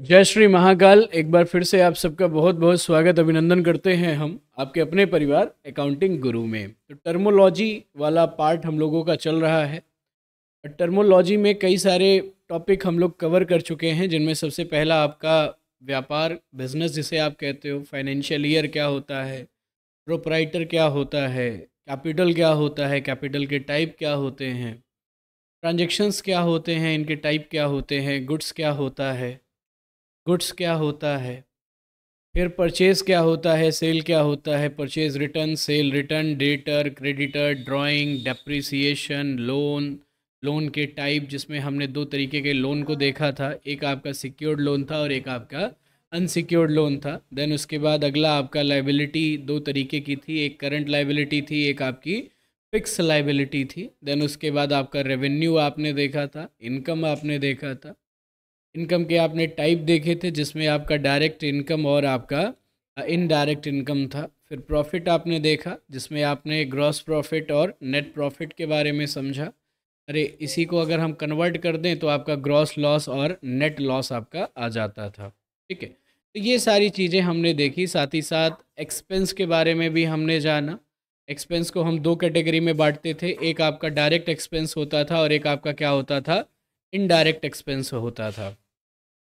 जय श्री महाकाल एक बार फिर से आप सबका बहुत बहुत स्वागत अभिनंदन करते हैं हम आपके अपने परिवार अकाउंटिंग गुरु में तो टर्मोलॉजी वाला पार्ट हम लोगों का चल रहा है टर्मोलॉजी में कई सारे टॉपिक हम लोग कवर कर चुके हैं जिनमें सबसे पहला आपका व्यापार बिजनेस जिसे आप कहते हो फाइनेंशियल ईयर क्या होता है प्रोपराइटर क्या होता है कैपिटल क्या होता है कैपिटल के टाइप क्या होते हैं ट्रांजेक्शन्स क्या होते हैं इनके टाइप क्या होते हैं गुड्स क्या होता है गुड्स क्या होता है फिर परचेज क्या होता है सेल क्या होता है purchase return sale return debtor creditor drawing depreciation loan loan के टाइप जिसमें हमने दो तरीके के लोन को देखा था एक आपका सिक्योर्ड लोन था और एक आपका अनसिक्योर्ड लोन था देन उसके बाद अगला आपका लाइबिलिटी दो तरीके की थी एक करंट लाइबिलिटी थी एक आपकी फिक्स लाइबिलिटी थी देन उसके बाद आपका रेवेन्यू आपने देखा था इनकम आपने देखा था इनकम के आपने टाइप देखे थे जिसमें आपका डायरेक्ट इनकम और आपका इनडायरेक्ट इनकम था फिर प्रॉफिट आपने देखा जिसमें आपने ग्रॉस प्रॉफिट और नेट प्रॉफिट के बारे में समझा अरे इसी को अगर हम कन्वर्ट कर दें तो आपका ग्रॉस लॉस और नेट लॉस आपका आ जाता था ठीक है तो ये सारी चीज़ें हमने देखी साथ ही साथ एक्सपेंस के बारे में भी हमने जाना एक्सपेंस को हम दो कैटेगरी में बांटते थे एक आपका डायरेक्ट एक्सपेंस होता था और एक आपका क्या होता था इनडायरेक्ट एक्सपेंस होता था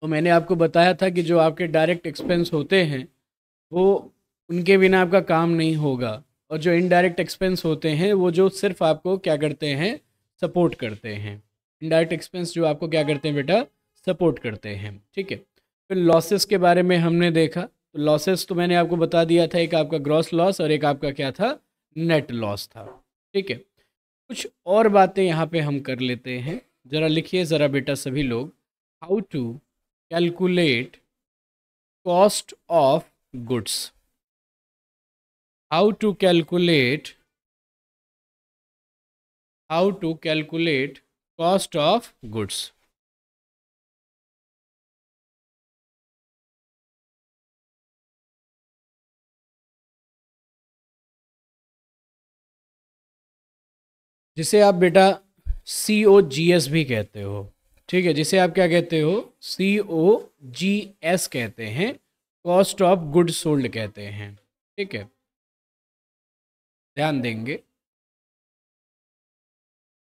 तो मैंने आपको बताया था कि जो आपके डायरेक्ट एक्सपेंस होते हैं वो उनके बिना आपका काम नहीं होगा और जो इनडायरेक्ट एक्सपेंस होते हैं वो जो सिर्फ आपको क्या करते हैं सपोर्ट करते हैं इनडायरेक्ट एक्सपेंस जो आपको क्या करते हैं बेटा सपोर्ट करते हैं ठीक है फिर लॉसेस के बारे में हमने देखा तो लॉसेस तो मैंने आपको बता दिया था एक आपका ग्रॉस लॉस और एक आपका क्या था नेट लॉस था ठीक है कुछ और बातें यहाँ पे हम कर लेते हैं ज़रा लिखिए ज़रा बेटा सभी लोग how to calculate cost of goods how to calculate how to calculate cost of goods जिसे आप बेटा सी ओ जी एस भी कहते हो ठीक है जिसे आप क्या कहते हो सी ओ जी एस कहते हैं कॉस्ट ऑफ गुड सोल्ड कहते हैं ठीक है ध्यान देंगे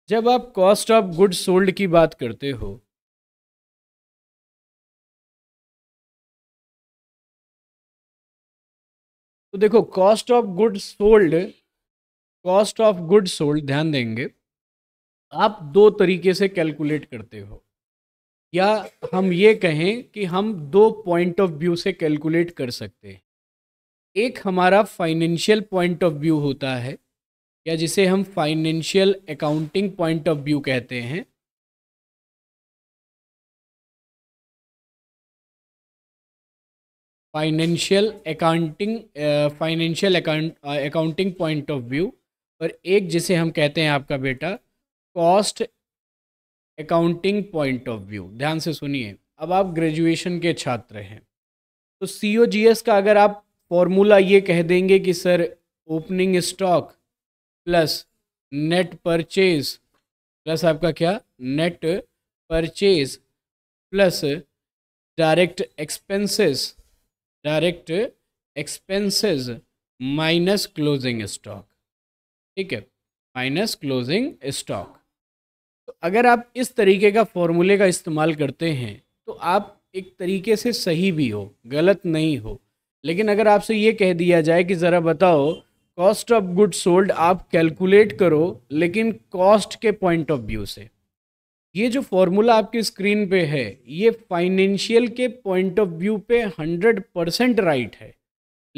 जब आप कॉस्ट ऑफ गुड सोल्ड की बात करते हो तो देखो cost of good sold cost of good sold ध्यान देंगे आप दो तरीके से कैलकुलेट करते हो या हम ये कहें कि हम दो पॉइंट ऑफ व्यू से कैलकुलेट कर सकते हैं एक हमारा फाइनेंशियल पॉइंट ऑफ व्यू होता है या जिसे हम financial accounting point of view कहते हैं financial accounting financial accounting point of view और एक जिसे हम कहते हैं आपका बेटा cost accounting point of view ध्यान से सुनिए अब आप ग्रेजुएशन के छात्र हैं तो सी का अगर आप फॉर्मूला ये कह देंगे कि sir opening stock plus net purchase plus आपका क्या net purchase plus direct expenses direct expenses minus closing stock ठीक है माइनस क्लोजिंग स्टॉक तो अगर आप इस तरीके का फॉर्मूले का इस्तेमाल करते हैं तो आप एक तरीके से सही भी हो गलत नहीं हो लेकिन अगर आपसे ये कह दिया जाए कि ज़रा बताओ कॉस्ट ऑफ गुड सोल्ड आप कैलकुलेट करो लेकिन कॉस्ट के पॉइंट ऑफ व्यू से ये जो फॉर्मूला आपकी स्क्रीन पे है ये फाइनेंशियल के पॉइंट ऑफ व्यू पे हंड्रेड परसेंट राइट है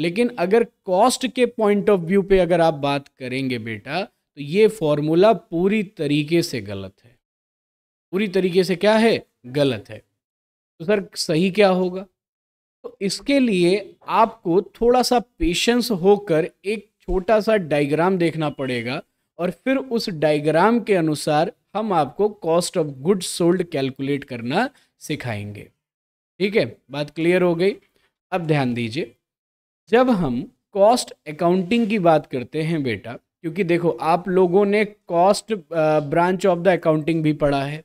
लेकिन अगर कॉस्ट के पॉइंट ऑफ व्यू पे अगर आप बात करेंगे बेटा तो ये फॉर्मूला पूरी तरीके से गलत है पूरी तरीके से क्या है गलत है तो सर सही क्या होगा तो इसके लिए आपको थोड़ा सा पेशेंस होकर एक छोटा सा डायग्राम देखना पड़ेगा और फिर उस डायग्राम के अनुसार हम आपको cost of good sold calculate करना सिखाएंगे ठीक है बात क्लियर हो गई अब ध्यान दीजिए जब हम कॉस्ट अकाउंटिंग की बात करते हैं बेटा क्योंकि देखो आप लोगों ने cost branch of the accounting भी पढ़ा है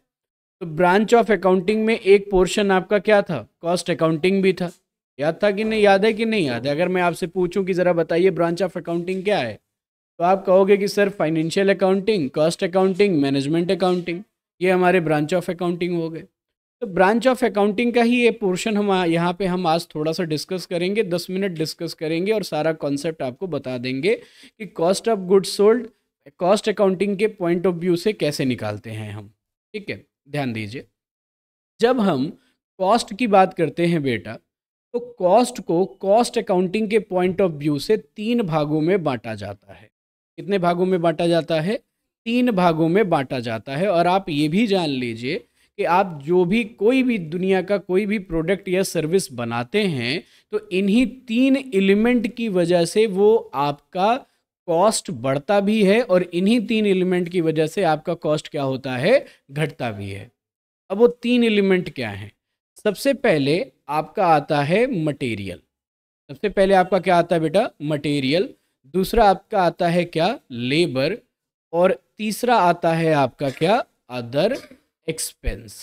तो ब्रांच ऑफ अकाउंटिंग में एक पोर्शन आपका क्या था कॉस्ट अकाउंटिंग भी था याद था कि नहीं याद है कि नहीं याद है अगर मैं आपसे पूछूं कि ज़रा बताइए ब्रांच ऑफ अकाउंटिंग क्या है तो आप कहोगे कि sir financial accounting cost accounting management accounting ये हमारे ब्रांच ऑफ अकाउंटिंग हो गए तो ब्रांच ऑफ अकाउंटिंग का ही ये पोर्शन हम यहाँ पे हम आज थोड़ा सा डिस्कस करेंगे दस मिनट डिस्कस करेंगे और सारा कॉन्सेप्ट आपको बता देंगे कि cost of goods sold cost accounting के पॉइंट ऑफ व्यू से कैसे निकालते हैं हम ठीक है ध्यान दीजिए जब हम कॉस्ट की बात करते हैं बेटा तो कॉस्ट को कॉस्ट अकाउंटिंग के पॉइंट ऑफ व्यू से तीन भागों में बांटा जाता है कितने भागों में बांटा जाता है तीन भागों में बांटा जाता है और आप ये भी जान लीजिए कि आप जो भी कोई भी दुनिया का कोई भी प्रोडक्ट या सर्विस बनाते हैं तो इन्हीं तीन एलिमेंट की वजह से वो आपका कॉस्ट बढ़ता भी है और इन्हीं तीन एलिमेंट की वजह से आपका कॉस्ट क्या होता है घटता भी है अब वो तीन एलिमेंट क्या हैं सबसे पहले आपका आता है मटेरियल सबसे पहले आपका क्या आता है बेटा मटेरियल दूसरा आपका आता है क्या लेबर और तीसरा आता है आपका क्या अदर एक्सपेंस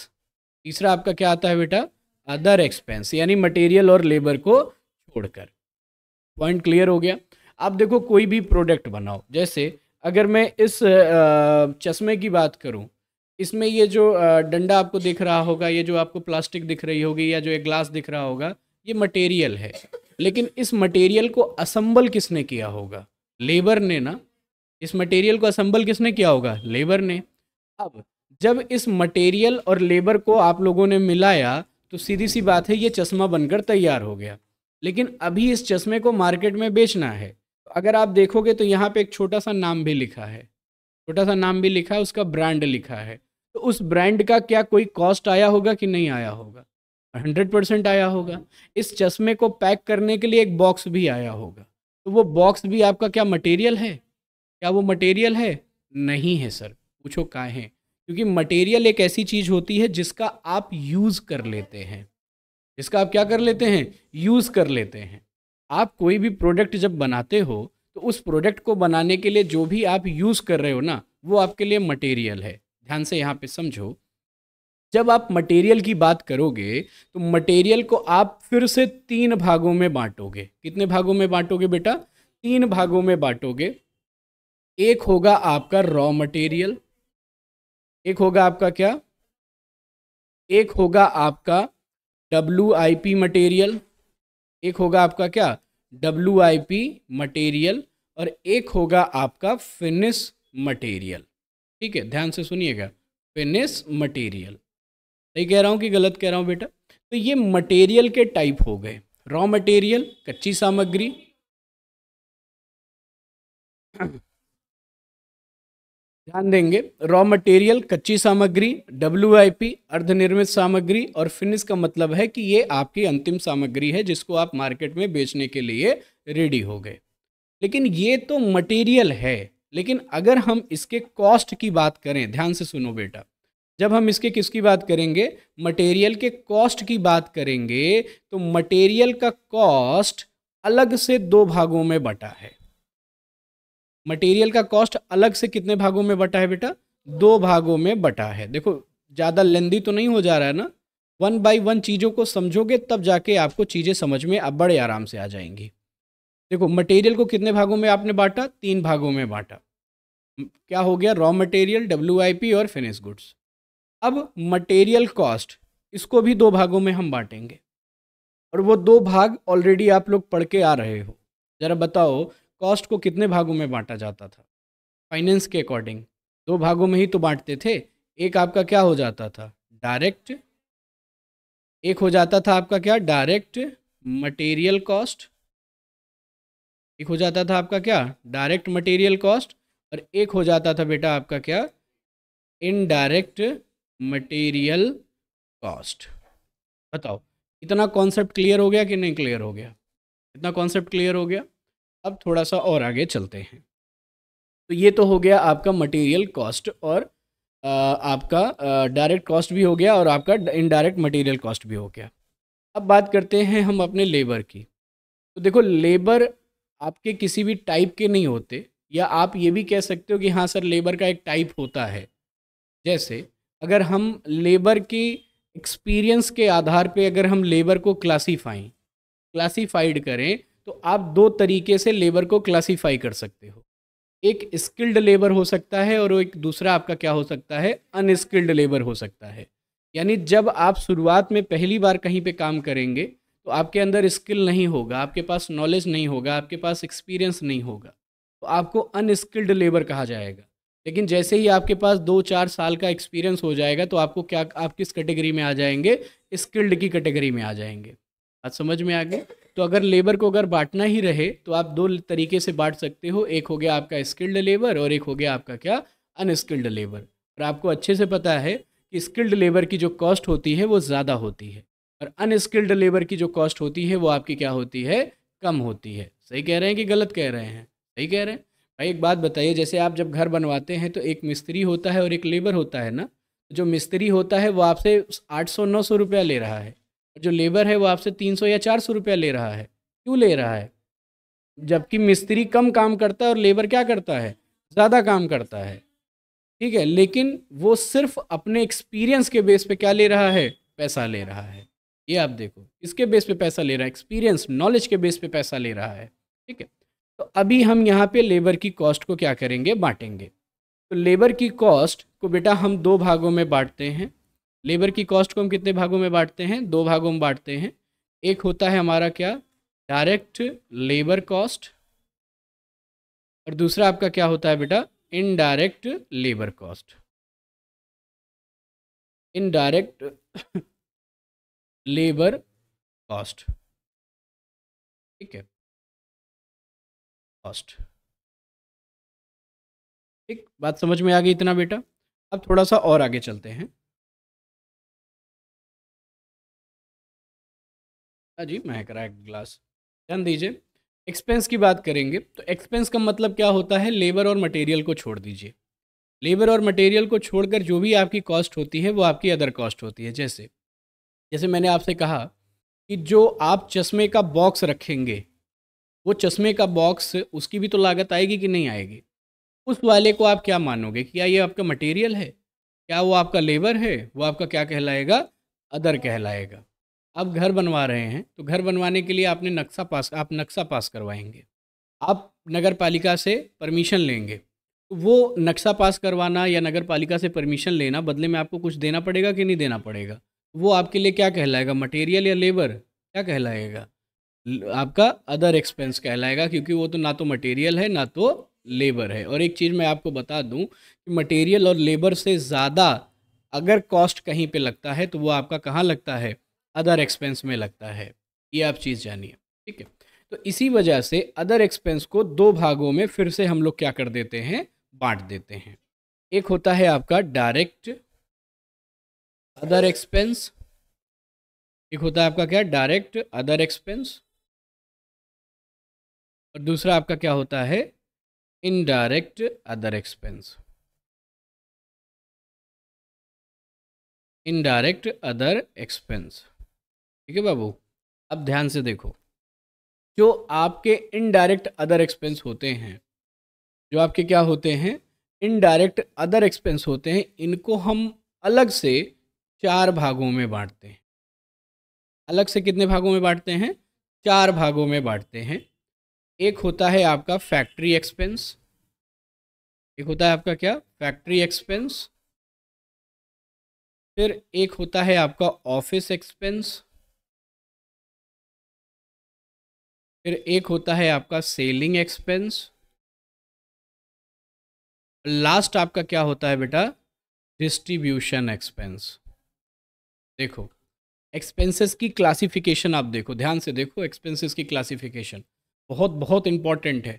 तीसरा आपका क्या आता है बेटा अदर एक्सपेंस यानी मटेरियल और लेबर को छोड़कर पॉइंट क्लियर हो गया आप देखो कोई भी प्रोडक्ट बनाओ जैसे अगर मैं इस चश्मे की बात करूं इसमें ये जो डंडा आपको दिख रहा होगा ये जो आपको प्लास्टिक दिख रही होगी या जो एक ग्लास दिख रहा होगा ये मटेरियल है लेकिन इस मटेरियल को असम्बल किसने किया होगा लेबर ने ना इस मटेरियल को असम्बल किसने किया होगा लेबर ने अब जब इस मटेरियल और लेबर को आप लोगों ने मिलाया तो सीधी सी बात है ये चश्मा बनकर तैयार हो गया लेकिन अभी इस चश्मे को मार्केट में बेचना है अगर आप देखोगे तो यहाँ पे एक छोटा सा नाम भी लिखा है छोटा सा नाम भी लिखा है उसका ब्रांड लिखा है तो उस ब्रांड का क्या कोई कॉस्ट आया होगा कि नहीं आया होगा हंड्रेड परसेंट आया होगा इस चश्मे को पैक करने के लिए एक बॉक्स भी आया होगा तो वो बॉक्स भी आपका क्या मटेरियल है क्या वो मटेरियल है नहीं है सर पूछो है क्योंकि मटेरियल एक ऐसी चीज़ होती है जिसका आप यूज़ कर लेते हैं जिसका आप क्या कर लेते हैं यूज़ कर लेते हैं आप कोई भी प्रोडक्ट जब बनाते हो तो उस प्रोडक्ट को बनाने के लिए जो भी आप यूज़ कर रहे हो ना वो आपके लिए मटेरियल है ध्यान से यहाँ पे समझो जब आप मटेरियल की बात करोगे तो मटेरियल को आप फिर से तीन भागों में बांटोगे कितने भागों में बांटोगे बेटा तीन भागों में बांटोगे एक होगा आपका रॉ मटेरियल एक होगा आपका क्या एक होगा आपका डब्ल्यू आई पी मटेरियल एक होगा आपका क्या डब्ल्यू आई पी मटेरियल और एक होगा आपका फिनिश मटेरियल ठीक है ध्यान से सुनिएगा फिनिश मटेरियल सही कह रहा हूँ कि गलत कह रहा हूँ बेटा तो ये मटेरियल के टाइप हो गए रॉ मटेरियल कच्ची सामग्री ध्यान देंगे रॉ मटेरियल कच्ची सामग्री डब्ल्यू आई पी अर्धनिर्मित सामग्री और फिनिश का मतलब है कि ये आपकी अंतिम सामग्री है जिसको आप मार्केट में बेचने के लिए रेडी हो गए लेकिन ये तो मटेरियल है लेकिन अगर हम इसके कॉस्ट की बात करें ध्यान से सुनो बेटा जब हम इसके किसकी बात करेंगे मटेरियल के कॉस्ट की बात करेंगे तो मटेरियल का कॉस्ट अलग से दो भागों में बटा है मटेरियल का कॉस्ट अलग से कितने भागों में बटा है बेटा दो भागों में बटा है देखो ज़्यादा लेंदी तो नहीं हो जा रहा है ना वन बाई वन चीज़ों को समझोगे तब जाके आपको चीज़ें समझ में आप बड़े आराम से आ जाएंगी देखो मटेरियल को कितने भागों में आपने बांटा तीन भागों में बांटा क्या हो गया रॉ मटेरियल डब्ल्यू और फिनिश गुड्स अब मटेरियल कॉस्ट इसको भी दो भागों में हम बांटेंगे और वो दो भाग ऑलरेडी आप लोग पढ़ के आ रहे हो ज़रा बताओ कॉस्ट को कितने भागों में बांटा जाता था फाइनेंस के अकॉर्डिंग दो भागों में ही तो बांटते थे एक आपका क्या हो जाता था डायरेक्ट एक हो जाता था आपका क्या डायरेक्ट मटेरियल कॉस्ट एक हो जाता था आपका क्या डायरेक्ट मटेरियल कॉस्ट और एक हो जाता था बेटा आपका क्या इनडायरेक्ट मटेरियल कॉस्ट बताओ इतना कॉन्सेप्ट क्लियर हो गया कि नहीं क्लियर हो गया इतना कॉन्सेप्ट क्लियर हो गया अब थोड़ा सा और आगे चलते हैं तो ये तो हो गया आपका मटेरियल कॉस्ट और आपका डायरेक्ट कॉस्ट भी हो गया और आपका इनडायरेक्ट मटेरियल कॉस्ट भी हो गया अब बात करते हैं हम अपने लेबर की तो देखो लेबर आपके किसी भी टाइप के नहीं होते या आप ये भी कह सकते हो कि हाँ सर लेबर का एक टाइप होता है जैसे अगर हम लेबर की एक्सपीरियंस के आधार पे अगर हम लेबर को क्लासीफाई क्लासीफाइड करें तो आप दो तरीके से लेबर को क्लासीफाई कर सकते हो एक स्किल्ड लेबर हो सकता है और एक दूसरा आपका क्या हो सकता है अनस्किल्ड लेबर हो सकता है यानी जब आप शुरुआत में पहली बार कहीं पे काम करेंगे तो आपके अंदर स्किल नहीं होगा आपके पास नॉलेज नहीं होगा आपके पास एक्सपीरियंस नहीं होगा तो आपको अनस्किल्ड लेबर कहा जाएगा लेकिन जैसे ही आपके पास दो चार साल का एक्सपीरियंस हो जाएगा तो आपको क्या आप किस कैटेगरी में आ जाएंगे स्किल्ड की कैटेगरी में आ जाएंगे बात समझ में आ गया तो अगर लेबर को अगर बांटना ही रहे तो आप दो तरीके से बांट सकते हो एक हो गया आपका स्किल्ड लेबर और एक हो गया आपका क्या अनस्किल्ड लेबर और आपको अच्छे से पता है कि स्किल्ड लेबर की जो कॉस्ट होती है वो ज़्यादा होती है और अनस्किल्ड लेबर की जो कॉस्ट होती है वो आपकी क्या होती है कम होती है सही कह रहे हैं कि गलत कह रहे हैं सही कह रहे हैं भाई एक बात बताइए जैसे आप जब घर बनवाते हैं तो एक मिस्त्री होता है और एक लेबर होता है ना जो मिस्त्री होता है वो आपसे आठ सौ नौ सौ रुपया ले रहा है जो लेबर है वो आपसे तीन सौ या चार सौ रुपया ले रहा है क्यों ले रहा है जबकि मिस्त्री कम काम करता है और लेबर क्या करता है ज़्यादा काम करता है ठीक है लेकिन वो सिर्फ अपने एक्सपीरियंस के बेस पे क्या ले रहा है पैसा ले रहा है ये आप देखो इसके बेस पे पैसा ले रहा है एक्सपीरियंस नॉलेज के बेस पे पैसा ले रहा है ठीक है तो अभी हम यहाँ पे लेबर की कॉस्ट को क्या करेंगे बांटेंगे तो लेबर की कॉस्ट को बेटा हम दो भागों में बांटते हैं लेबर की कॉस्ट को हम कितने भागों में बांटते हैं दो भागों में बांटते हैं एक होता है हमारा क्या डायरेक्ट लेबर कॉस्ट और दूसरा आपका क्या होता है बेटा indirect labour cost indirect labour cost ठीक है कॉस्ट ठीक बात समझ में आ गई इतना बेटा अब थोड़ा सा और आगे चलते हैं हाँ जी महक रहा है ग्लास ध्यान दीजिए एक्सपेंस की बात करेंगे तो एक्सपेंस का मतलब क्या होता है लेबर और मटेरियल को छोड़ दीजिए लेबर और मटेरियल को छोड़कर जो भी आपकी कॉस्ट होती है वो आपकी अदर कॉस्ट होती है जैसे जैसे मैंने आपसे कहा कि जो आप चश्मे का बॉक्स रखेंगे वो चश्मे का बॉक्स उसकी भी तो लागत आएगी कि नहीं आएगी उस वाले को आप क्या मानोगे क्या ये आपका मटेरियल है क्या वो आपका लेबर है वो आपका क्या कहलाएगा अदर कहलाएगा आप घर बनवा रहे हैं तो घर बनवाने के लिए आपने नक्शा पास आप नक्शा पास करवाएंगे आप नगर पालिका से परमिशन लेंगे वो नक्शा पास करवाना या नगर पालिका से परमिशन लेना बदले में आपको कुछ देना पड़ेगा कि नहीं देना पड़ेगा वो आपके लिए क्या कहलाएगा मटेरियल या लेबर क्या कहलाएगा आपका अदर एक्सपेंस कहलाएगा क्योंकि वो तो ना तो मटेरियल है ना तो लेबर है और एक चीज़ मैं आपको बता दूं कि मटेरियल और लेबर से ज़्यादा अगर कॉस्ट कहीं पे लगता है तो वो आपका कहाँ लगता है अदर एक्सपेंस में लगता है ये आप चीज़ जानिए ठीक है तो इसी वजह से अदर एक्सपेंस को दो भागों में फिर से हम लोग क्या कर देते हैं बांट देते हैं एक होता है आपका डायरेक्ट अदर एक्सपेंस एक होता है आपका क्या डायरेक्ट अदर एक्सपेंस और दूसरा आपका क्या होता है indirect other expense indirect other expense ठीक है बाबू अब ध्यान से देखो जो आपके इनडायरेक्ट अदर एक्सपेंस होते हैं जो आपके क्या होते हैं इनडायरेक्ट अदर एक्सपेंस होते हैं इनको हम अलग से चार भागों में बांटते हैं अलग से कितने भागों में बांटते हैं चार भागों में बांटते हैं एक होता है आपका फैक्ट्री एक्सपेंस एक होता है आपका क्या फैक्ट्री एक्सपेंस फिर एक होता है आपका ऑफिस एक्सपेंस फिर एक होता है आपका सेलिंग एक्सपेंस लास्ट आपका क्या होता है बेटा डिस्ट्रीब्यूशन एक्सपेंस देखो एक्सपेंसेस की क्लासिफिकेशन आप देखो ध्यान से देखो एक्सपेंसेस की क्लासिफिकेशन बहुत बहुत इंपॉर्टेंट है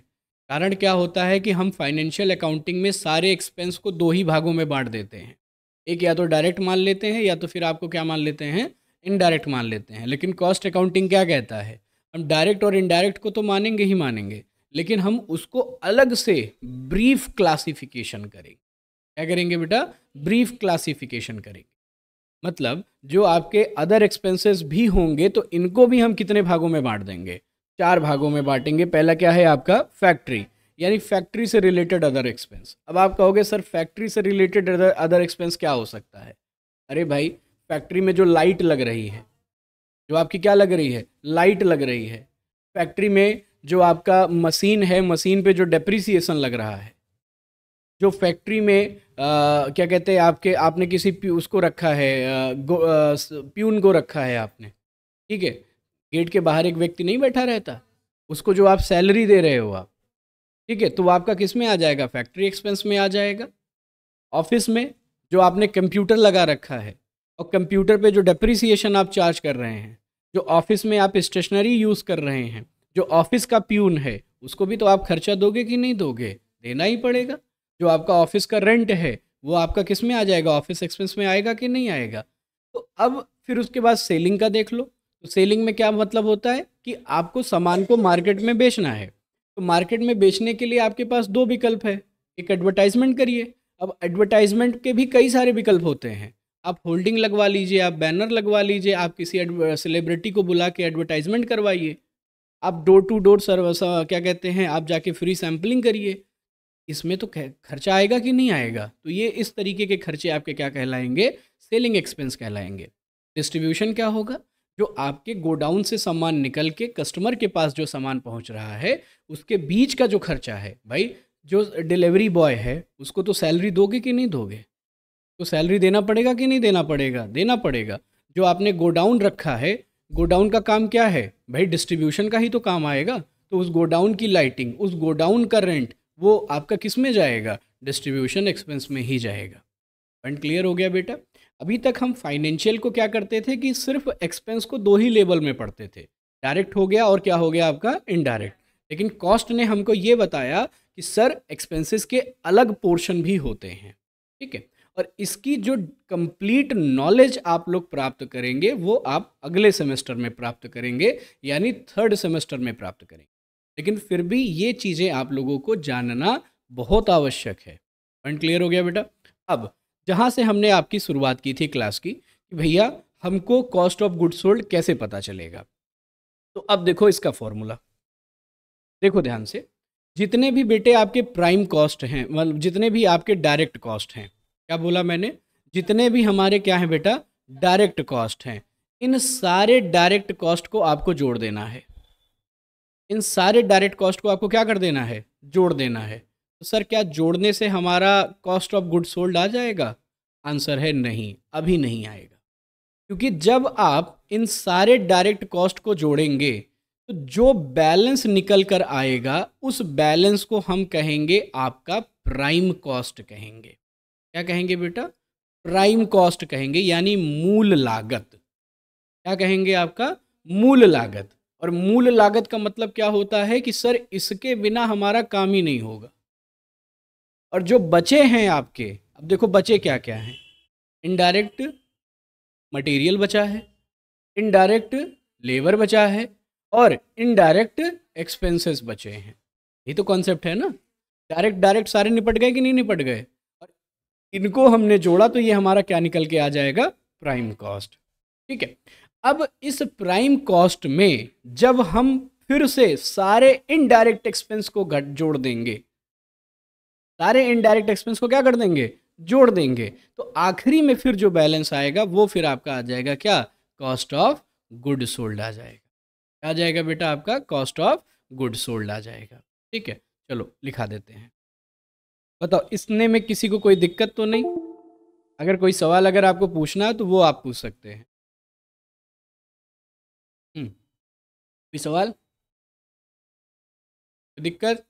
कारण क्या होता है कि हम फाइनेंशियल अकाउंटिंग में सारे एक्सपेंस को दो ही भागों में बांट देते हैं एक या तो डायरेक्ट मान लेते हैं या तो फिर आपको क्या मान लेते हैं इनडायरेक्ट मान लेते हैं लेकिन कॉस्ट अकाउंटिंग क्या कहता है हम डायरेक्ट और इनडायरेक्ट को तो मानेंगे ही मानेंगे लेकिन हम उसको अलग से ब्रीफ क्लासिफिकेशन करेंगे क्या करेंगे बेटा ब्रीफ क्लासिफिकेशन करेंगे मतलब जो आपके अदर एक्सपेंसेस भी होंगे तो इनको भी हम कितने भागों में बांट देंगे चार भागों में बांटेंगे पहला क्या है आपका फैक्ट्री यानी फैक्ट्री से रिलेटेड अदर एक्सपेंस अब आप कहोगे सर फैक्ट्री से रिलेटेड अदर अदर एक्सपेंस क्या हो सकता है अरे भाई फैक्ट्री में जो लाइट लग रही है जो आपकी क्या लग रही है लाइट लग रही है फैक्ट्री में जो आपका मशीन है मशीन पे जो डेप्रिसिएशन लग रहा है जो फैक्ट्री में आ, क्या कहते हैं आपके आपने किसी उसको रखा है प्यून को रखा है आपने ठीक है गेट के बाहर एक व्यक्ति नहीं बैठा रहता उसको जो आप सैलरी दे रहे हो आप ठीक है तो आपका किस में आ जाएगा फैक्ट्री एक्सपेंस में आ जाएगा ऑफिस में जो आपने कंप्यूटर लगा रखा है और कंप्यूटर पे जो डेप्रिसिएशन आप चार्ज कर रहे हैं जो ऑफिस में आप स्टेशनरी यूज़ कर रहे हैं जो ऑफिस का प्यून है उसको भी तो आप खर्चा दोगे कि नहीं दोगे देना ही पड़ेगा जो आपका ऑफिस का रेंट है वो आपका किस में आ जाएगा ऑफिस एक्सपेंस में आएगा कि नहीं आएगा तो अब फिर उसके बाद सेलिंग का देख लो तो सेलिंग में क्या मतलब होता है कि आपको सामान को मार्केट में बेचना है तो मार्केट में बेचने के लिए आपके पास दो विकल्प है एक एडवर्टाइजमेंट करिए अब एडवर्टाइजमेंट के भी कई सारे विकल्प होते हैं आप होल्डिंग लगवा लीजिए आप बैनर लगवा लीजिए आप किसी सेलिब्रिटी को बुला के एडवर्टाइजमेंट करवाइए आप डोर टू डोर सर्विस क्या कहते हैं आप जाके फ्री सैम्पलिंग करिए इसमें तो खर्चा आएगा कि नहीं आएगा तो ये इस तरीके के खर्चे आपके क्या कहलाएंगे सेलिंग एक्सपेंस कहलाएंगे डिस्ट्रीब्यूशन क्या होगा जो आपके गोडाउन से सामान निकल के कस्टमर के पास जो सामान पहुंच रहा है उसके बीच का जो खर्चा है भाई जो डिलीवरी बॉय है उसको तो सैलरी दोगे कि नहीं दोगे तो सैलरी देना पड़ेगा कि नहीं देना पड़ेगा देना पड़ेगा जो आपने गोडाउन रखा है गोडाउन का काम क्या है भाई डिस्ट्रीब्यूशन का ही तो काम आएगा तो उस गोडाउन की लाइटिंग उस गोडाउन का रेंट वो आपका किस में जाएगा डिस्ट्रीब्यूशन एक्सपेंस में ही जाएगा पॉइंट क्लियर हो गया बेटा अभी तक हम फाइनेंशियल को क्या करते थे कि सिर्फ एक्सपेंस को दो ही लेवल में पढ़ते थे डायरेक्ट हो गया और क्या हो गया आपका इनडायरेक्ट लेकिन कॉस्ट ने हमको ये बताया कि सर एक्सपेंसेस के अलग पोर्शन भी होते हैं ठीक है पर इसकी जो कंप्लीट नॉलेज आप लोग प्राप्त करेंगे वो आप अगले सेमेस्टर में प्राप्त करेंगे यानी थर्ड सेमेस्टर में प्राप्त करेंगे लेकिन फिर भी ये चीज़ें आप लोगों को जानना बहुत आवश्यक है पॉइंट क्लियर हो गया बेटा अब जहाँ से हमने आपकी शुरुआत की थी क्लास की कि भैया हमको कॉस्ट ऑफ गुड सोल्ड कैसे पता चलेगा तो अब देखो इसका फॉर्मूला देखो ध्यान से जितने भी बेटे आपके प्राइम कॉस्ट हैं मतलब जितने भी आपके डायरेक्ट कॉस्ट हैं क्या बोला मैंने जितने भी हमारे क्या हैं बेटा डायरेक्ट कॉस्ट हैं इन सारे डायरेक्ट कॉस्ट को आपको जोड़ देना है इन सारे डायरेक्ट कॉस्ट को आपको क्या कर देना है जोड़ देना है तो सर क्या जोड़ने से हमारा कॉस्ट ऑफ गुड सोल्ड आ जाएगा आंसर है नहीं अभी नहीं आएगा क्योंकि जब आप इन सारे डायरेक्ट कॉस्ट को जोड़ेंगे तो जो बैलेंस निकल कर आएगा उस बैलेंस को हम कहेंगे आपका प्राइम कॉस्ट कहेंगे क्या कहेंगे बेटा प्राइम कॉस्ट कहेंगे यानी मूल लागत क्या कहेंगे आपका मूल लागत और मूल लागत का मतलब क्या होता है कि सर इसके बिना हमारा काम ही नहीं होगा और जो बचे हैं आपके अब देखो बचे क्या क्या हैं इनडायरेक्ट मटेरियल बचा है इनडायरेक्ट लेबर बचा है और इनडायरेक्ट एक्सपेंसेस बचे हैं ये तो कॉन्सेप्ट है ना डायरेक्ट डायरेक्ट सारे निपट गए कि नहीं निपट गए इनको हमने जोड़ा तो ये हमारा क्या निकल के आ जाएगा प्राइम कॉस्ट ठीक है अब इस प्राइम कॉस्ट में जब हम फिर से सारे इनडायरेक्ट एक्सपेंस को घट जोड़ देंगे सारे इनडायरेक्ट एक्सपेंस को क्या कर देंगे जोड़ देंगे तो आखिरी में फिर जो बैलेंस आएगा वो फिर आपका आ जाएगा क्या कॉस्ट ऑफ गुड सोल्ड आ जाएगा क्या आ जाएगा बेटा आपका कॉस्ट ऑफ गुड सोल्ड आ जाएगा ठीक है चलो लिखा देते हैं बताओ इसने में किसी को कोई दिक्कत तो नहीं अगर कोई सवाल अगर आपको पूछना है तो वो आप पूछ सकते हैं हम्म, कोई सवाल दिक्कत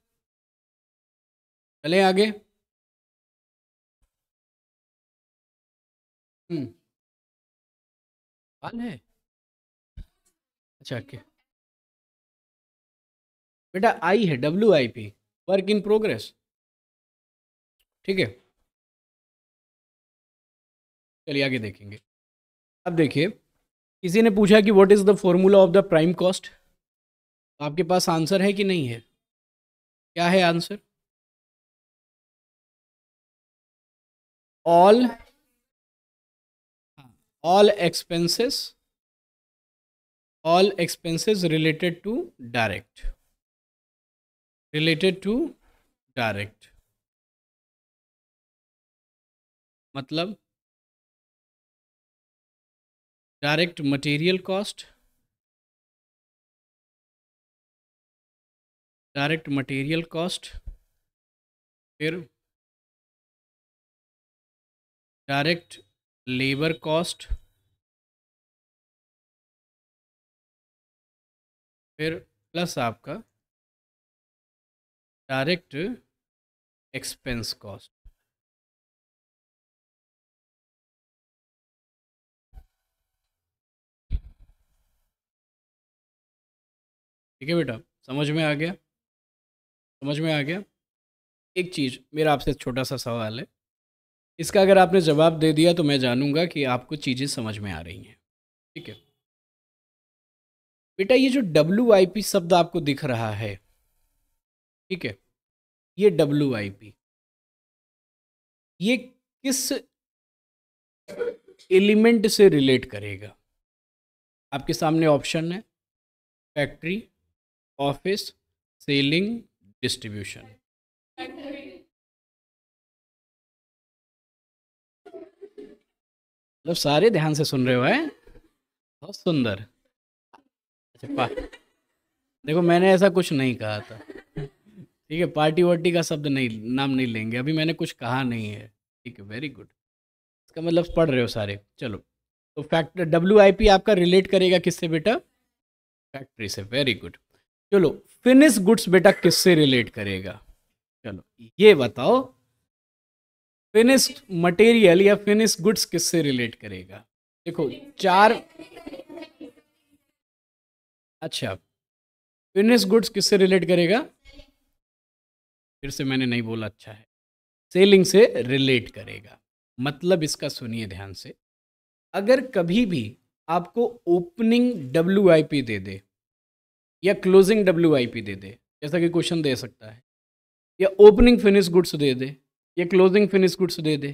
चले आगे हम्म। सवाल है अच्छा क्या बेटा आई है W I P work in progress ठीक है चलिए आगे देखेंगे अब देखिए किसी ने पूछा कि what is the formula of the prime cost आपके पास आंसर है कि नहीं है क्या है answer all all expenses all expenses related to direct related to direct मतलब direct material cost direct material cost फिर डायरेक्ट लेबर कॉस्ट फिर प्लस आपका डायरेक्ट एक्सपेंस कॉस्ट ठीक है बेटा समझ में आ गया समझ में आ गया एक चीज़ मेरा आपसे छोटा सा सवाल है इसका अगर आपने जवाब दे दिया तो मैं जानूंगा कि आपको चीज़ें समझ में आ रही हैं ठीक है बेटा ये जो डब्ल्यू शब्द आपको दिख रहा है ठीक है ये डब्ल्यू ये किस एलिमेंट से रिलेट करेगा आपके सामने ऑप्शन है फैक्ट्री ऑफिस सेलिंग डिस्ट्रीब्यूशन मतलब सारे ध्यान से सुन रहे हो है बहुत सुंदर अच्छा देखो मैंने ऐसा कुछ नहीं कहा था ठीक है पार्टी वार्टी का शब्द नहीं नाम नहीं लेंगे अभी मैंने कुछ कहा नहीं है ठीक है वेरी गुड इसका मतलब पढ़ रहे हो सारे चलो तो फैक्ट डब्ल्यू आपका रिलेट करेगा किससे बेटा फैक्ट्री से वेरी गुड चलो फिनिश गुड्स बेटा किससे रिलेट करेगा चलो ये बताओ फिनिश्ड मटेरियल या फिनिश गुड्स किससे रिलेट करेगा देखो चार अच्छा फिनिश गुड्स किससे रिलेट करेगा फिर से मैंने नहीं बोला अच्छा है सेलिंग से रिलेट करेगा मतलब इसका सुनिए ध्यान से अगर कभी भी आपको ओपनिंग डब्ल्यू दे दे या क्लोजिंग डब्ल्यू दे दे जैसा कि क्वेश्चन दे सकता है या ओपनिंग फिनिश गुड्स दे दे या क्लोजिंग फिनिश गुड्स दे दे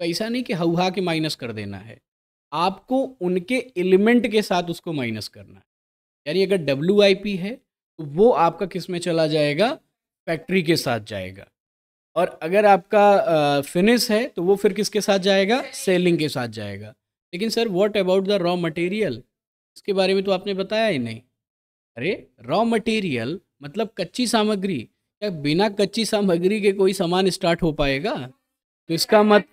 तो ऐसा नहीं कि हवा के माइनस कर देना है आपको उनके एलिमेंट के साथ उसको माइनस करना है यानी अगर डब्ल्यू है तो वो आपका किस में चला जाएगा फैक्ट्री के साथ जाएगा और अगर आपका फिनिश है तो वो फिर किसके साथ जाएगा सेलिंग के साथ जाएगा लेकिन sir what about the raw material इसके बारे में तो आपने बताया ही नहीं अरे रॉ मटेरियल मतलब कच्ची सामग्री क्या बिना कच्ची सामग्री के कोई सामान स्टार्ट हो पाएगा तो इसका मत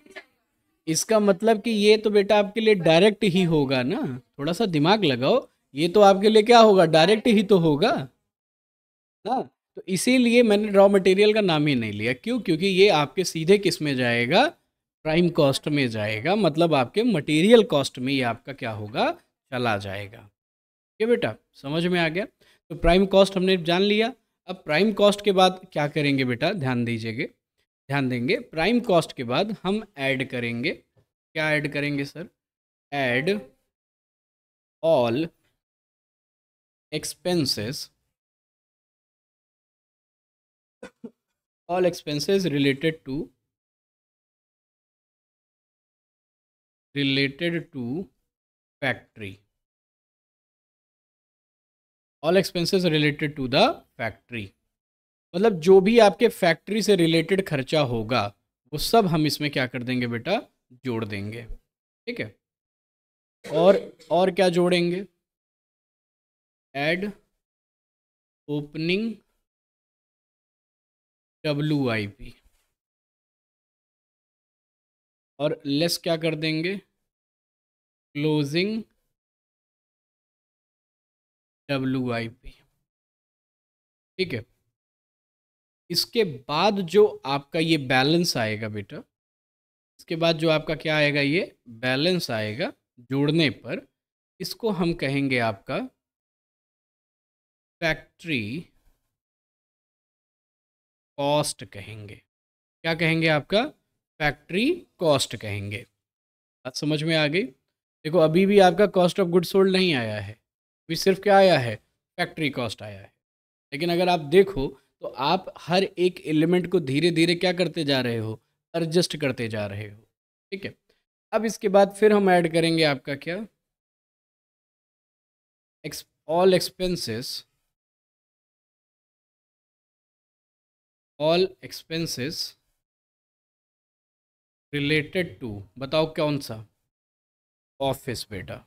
इसका मतलब कि ये तो बेटा आपके लिए डायरेक्ट ही होगा ना थोड़ा सा दिमाग लगाओ ये तो आपके लिए क्या होगा डायरेक्ट ही तो होगा ना हाँ, तो इसीलिए मैंने रॉ मटेरियल का नाम ही नहीं लिया क्यों क्योंकि ये आपके सीधे किस में जाएगा प्राइम कॉस्ट में जाएगा मतलब आपके मटेरियल कॉस्ट में ये आपका क्या होगा चला जाएगा ठीक है बेटा समझ में आ गया तो प्राइम कॉस्ट हमने जान लिया अब प्राइम कॉस्ट के बाद क्या करेंगे बेटा ध्यान दीजिएगा ध्यान देंगे प्राइम कॉस्ट के बाद हम ऐड करेंगे क्या ऐड करेंगे sir add all expenses all expenses related to related to factory all expenses related to the factory मतलब जो भी आपके फैक्ट्री से रिलेटेड खर्चा होगा वो सब हम इसमें क्या कर देंगे बेटा जोड़ देंगे ठीक है और और क्या जोड़ेंगे add opening W I P और लेस क्या कर देंगे क्लोजिंग डब्ल्यू आई पी ठीक है इसके बाद जो आपका ये बैलेंस आएगा बेटा इसके बाद जो आपका क्या आएगा ये बैलेंस आएगा जोड़ने पर इसको हम कहेंगे आपका फैक्ट्री कॉस्ट कहेंगे क्या कहेंगे आपका फैक्ट्री कॉस्ट कहेंगे बात समझ में आ गई देखो अभी भी आपका कॉस्ट ऑफ गुड सोल्ड नहीं आया है अभी सिर्फ क्या आया है फैक्ट्री कॉस्ट आया है लेकिन अगर आप देखो तो आप हर एक एलिमेंट को धीरे धीरे क्या करते जा रहे हो एडजस्ट करते जा रहे हो ठीक है अब इसके बाद फिर हम ऐड करेंगे आपका क्या all expenses all expenses related to बताओ कौन सा ऑफिस बेटा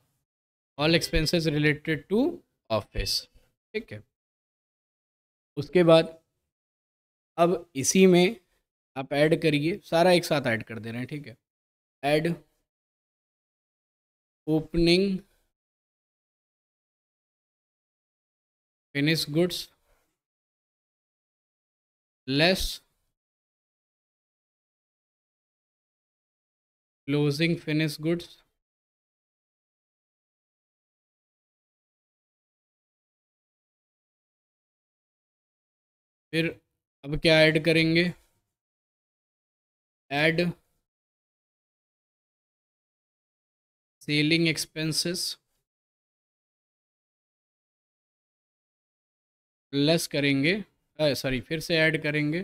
all expenses related to office ठीक है उसके बाद अब इसी में आप ऐड करिए सारा एक साथ ऐड कर दे रहे हैं ठीक है add opening finish goods less closing finish goods फिर अब क्या ऐड करेंगे ऐड सेलिंग एक्सपेंसेस प्लस करेंगे सॉरी फिर से ऐड करेंगे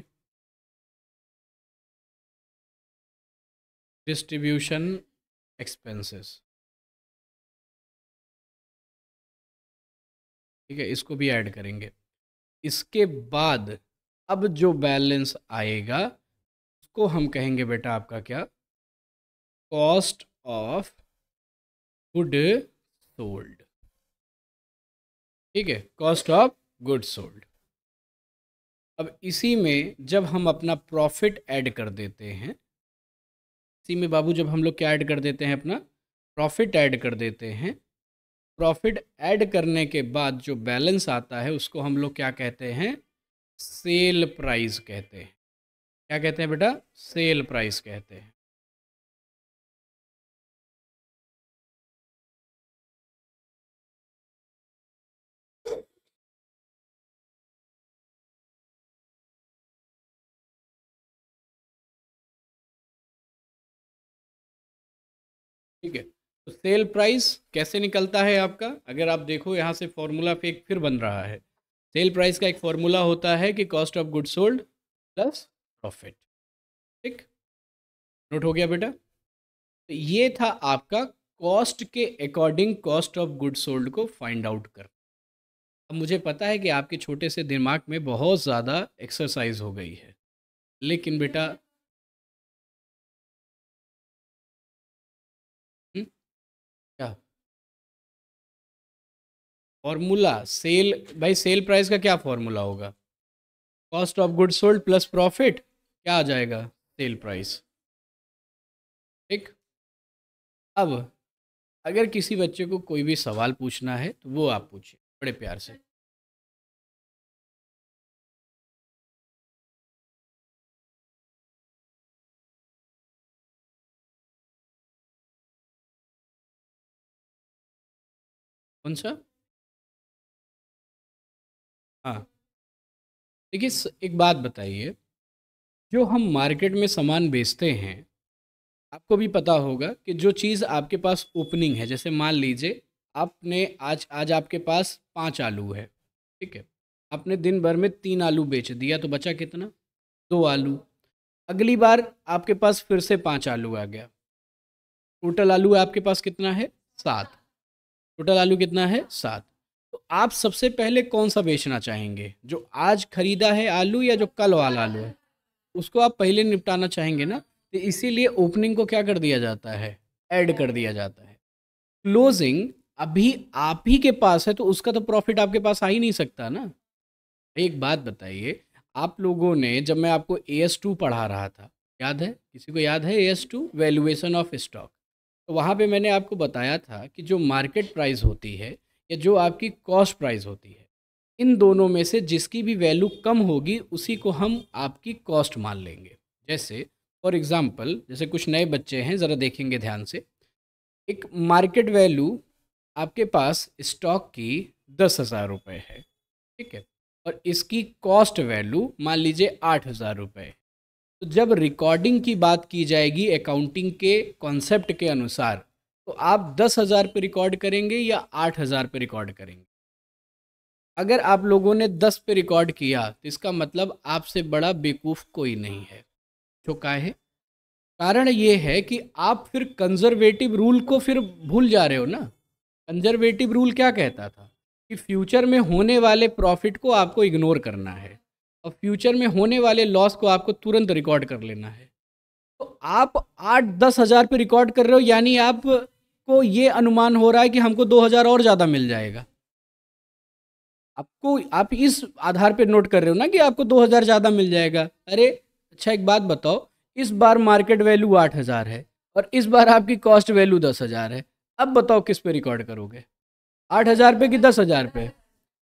डिस्ट्रीब्यूशन एक्सपेंसेस ठीक है इसको भी ऐड करेंगे इसके बाद अब जो बैलेंस आएगा उसको हम कहेंगे बेटा आपका क्या कॉस्ट ऑफ गुड सोल्ड ठीक है कॉस्ट ऑफ गुड सोल्ड अब इसी में जब हम अपना प्रॉफिट ऐड कर देते हैं इसी में बाबू जब हम लोग क्या ऐड कर देते हैं अपना प्रॉफिट ऐड कर देते हैं प्रॉफिट ऐड करने के बाद जो बैलेंस आता है उसको हम लोग क्या कहते हैं सेल प्राइस कहते हैं क्या कहते हैं बेटा सेल प्राइस कहते हैं ठीक है तो सेल प्राइस कैसे निकलता है आपका अगर आप देखो यहाँ से फॉर्मूला फेक फिर बन रहा है सेल प्राइस का एक फॉर्मूला होता है कि cost of good sold plus profit ठीक नोट हो गया बेटा तो ये था आपका कॉस्ट के according cost of good sold को फाइंड आउट कर अब मुझे पता है कि आपके छोटे से दिमाग में बहुत ज़्यादा एक्सरसाइज हो गई है लेकिन बेटा क्या फॉर्मूला सेल भाई सेल प्राइस का क्या फॉर्मूला होगा cost of good sold plus profit क्या आ जाएगा सेल प्राइस ठीक अब अगर किसी बच्चे को कोई भी सवाल पूछना है तो वो आप पूछिए बड़े प्यार से कौन सा हाँ देखिए एक बात बताइए जो हम मार्केट में सामान बेचते हैं आपको भी पता होगा कि जो चीज़ आपके पास ओपनिंग है जैसे मान लीजिए आपने आज आज आपके पास पांच आलू है ठीक है आपने दिन भर में तीन आलू बेच दिया तो बचा कितना दो आलू अगली बार आपके पास फिर से पांच आलू आ गया टोटल आलू आपके पास कितना है सात टोटल आलू कितना है सात तो आप सबसे पहले कौन सा बेचना चाहेंगे जो आज खरीदा है आलू या जो कल वाला आलू है उसको आप पहले निपटाना चाहेंगे ना तो इसीलिए ओपनिंग को क्या कर दिया जाता है ऐड कर दिया जाता है क्लोजिंग अभी आप ही के पास है तो उसका तो प्रॉफिट आपके पास आ ही नहीं सकता ना एक बात बताइए आप लोगों ने जब मैं आपको ए एस टू पढ़ा रहा था याद है किसी को याद है A S two valuation of stock तो वहाँ पे मैंने आपको बताया था कि जो मार्केट प्राइस होती है या जो आपकी कॉस्ट प्राइस होती है इन दोनों में से जिसकी भी वैल्यू कम होगी उसी को हम आपकी कॉस्ट मान लेंगे जैसे फॉर एग्ज़ाम्पल जैसे कुछ नए बच्चे हैं ज़रा देखेंगे ध्यान से एक मार्केट वैल्यू आपके पास स्टॉक की दस हज़ार रुपये है ठीक है और इसकी कॉस्ट वैल्यू मान लीजिए आठ हज़ार रुपये तो जब रिकॉर्डिंग की बात की जाएगी अकाउंटिंग के कॉन्सेप्ट के अनुसार तो आप दस हज़ार पर रिकॉर्ड करेंगे या आठ हज़ार पर रिकॉर्ड करेंगे अगर आप लोगों ने दस पे रिकॉर्ड किया तो इसका मतलब आपसे बड़ा बेवकूफ़ कोई नहीं है जो है कारण ये है कि आप फिर कंजर्वेटिव रूल को फिर भूल जा रहे हो ना कंजर्वेटिव रूल क्या कहता था कि फ्यूचर में होने वाले प्रॉफिट को आपको इग्नोर करना है और फ्यूचर में होने वाले लॉस को आपको तुरंत रिकॉर्ड कर लेना है तो आप आठ दस हज़ार पर रिकॉर्ड कर रहे हो यानी आप को ये अनुमान हो रहा है कि हमको दो हज़ार और ज़्यादा मिल जाएगा आपको आप इस आधार पर नोट कर रहे हो ना कि आपको दो हज़ार ज़्यादा मिल जाएगा अरे अच्छा एक बात बताओ इस बार मार्केट वैल्यू आठ हज़ार है और इस बार आपकी कॉस्ट वैल्यू दस हज़ार है अब बताओ किस पे रिकॉर्ड करोगे आठ हज़ार पे कि दस हज़ार पे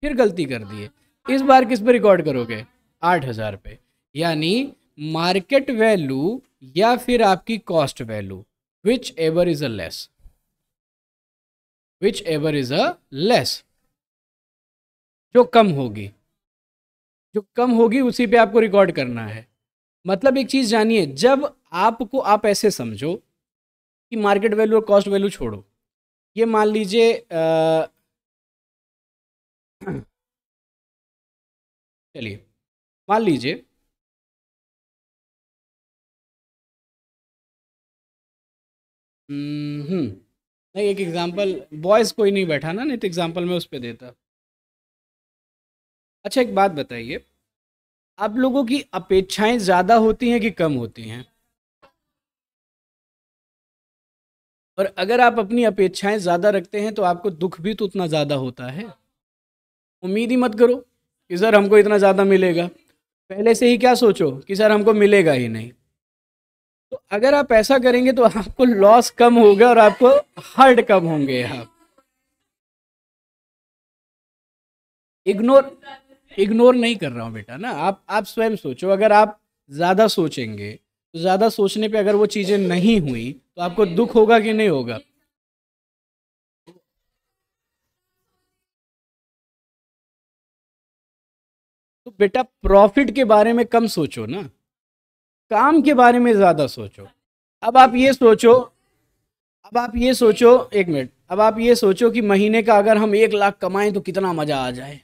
फिर गलती कर दिए इस बार किस पे रिकॉर्ड करोगे आठ हज़ार रुपए यानी मार्केट वैल्यू या फिर आपकी cost value whichever is a less whichever is a less जो कम होगी जो कम होगी उसी पे आपको रिकॉर्ड करना है मतलब एक चीज़ जानिए जब आपको आप ऐसे समझो कि मार्केट वैल्यू और कॉस्ट वैल्यू छोड़ो ये मान लीजिए चलिए मान लीजिए हम्म, हम्म। नहीं एक एग्जांपल बॉयज़ कोई नहीं बैठा ना नहीं तो एग्जांपल मैं उस पर देता अच्छा एक बात बताइए आप लोगों की अपेक्षाएं ज़्यादा होती हैं कि कम होती हैं और अगर आप अपनी अपेक्षाएं ज़्यादा रखते हैं तो आपको दुख भी तो उतना ज़्यादा होता है उम्मीद ही मत करो कि सर हमको इतना ज़्यादा मिलेगा पहले से ही क्या सोचो कि सर हमको मिलेगा ही नहीं तो अगर आप ऐसा करेंगे तो आपको लॉस कम होगा और आपको हर्ट कम होंगे आप इग्नोर इग्नोर नहीं कर रहा हूं बेटा ना आप आप स्वयं सोचो अगर आप ज़्यादा सोचेंगे तो ज़्यादा सोचने पे अगर वो चीज़ें नहीं हुई तो आपको दुख होगा कि नहीं होगा बेटा प्रॉफिट के बारे में कम सोचो ना काम के बारे में ज़्यादा सोचो अब आप ये सोचो अब आप ये सोचो एक मिनट अब आप ये सोचो कि महीने का अगर हम एक लाख कमाएं तो कितना मज़ा आ जाए